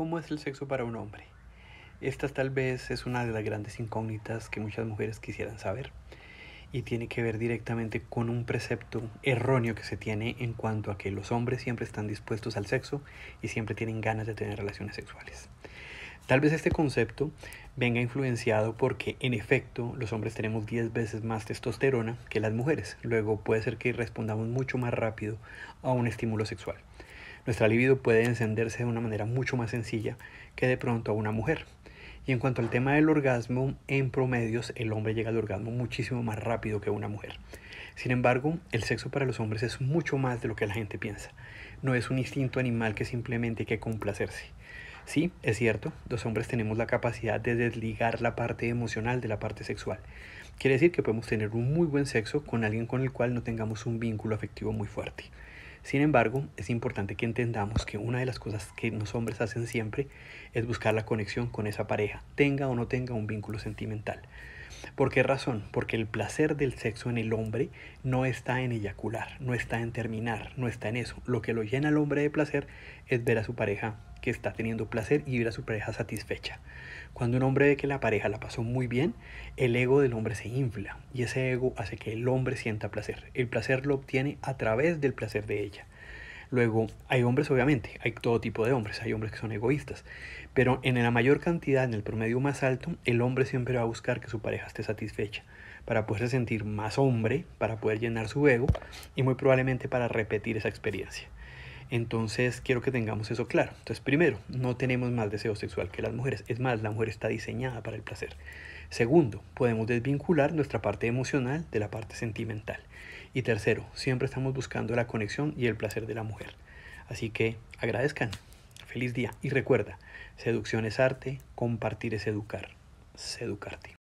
¿Cómo es el sexo para un hombre? Esta tal vez es una de las grandes incógnitas que muchas mujeres quisieran saber y tiene que ver directamente con un precepto erróneo que se tiene en cuanto a que los hombres siempre están dispuestos al sexo y siempre tienen ganas de tener relaciones sexuales. Tal vez este concepto venga influenciado porque en efecto los hombres tenemos 10 veces más testosterona que las mujeres. Luego puede ser que respondamos mucho más rápido a un estímulo sexual nuestra libido puede encenderse de una manera mucho más sencilla que de pronto a una mujer. Y en cuanto al tema del orgasmo, en promedios el hombre llega al orgasmo muchísimo más rápido que una mujer. Sin embargo, el sexo para los hombres es mucho más de lo que la gente piensa. No es un instinto animal que simplemente hay que complacerse. Sí, es cierto, los hombres tenemos la capacidad de desligar la parte emocional de la parte sexual. Quiere decir que podemos tener un muy buen sexo con alguien con el cual no tengamos un vínculo afectivo muy fuerte. Sin embargo, es importante que entendamos que una de las cosas que los hombres hacen siempre es buscar la conexión con esa pareja, tenga o no tenga un vínculo sentimental. ¿Por qué razón? Porque el placer del sexo en el hombre no está en eyacular, no está en terminar, no está en eso. Lo que lo llena al hombre de placer es ver a su pareja que está teniendo placer y ver a su pareja satisfecha. Cuando un hombre ve que la pareja la pasó muy bien, el ego del hombre se infla y ese ego hace que el hombre sienta placer. El placer lo obtiene a través del placer de ella. Luego, hay hombres, obviamente, hay todo tipo de hombres, hay hombres que son egoístas, pero en la mayor cantidad, en el promedio más alto, el hombre siempre va a buscar que su pareja esté satisfecha para poder sentir más hombre, para poder llenar su ego y muy probablemente para repetir esa experiencia. Entonces quiero que tengamos eso claro. Entonces primero, no tenemos más deseo sexual que las mujeres. Es más, la mujer está diseñada para el placer. Segundo, podemos desvincular nuestra parte emocional de la parte sentimental. Y tercero, siempre estamos buscando la conexión y el placer de la mujer. Así que agradezcan. Feliz día. Y recuerda, seducción es arte, compartir es educar. Seducarte.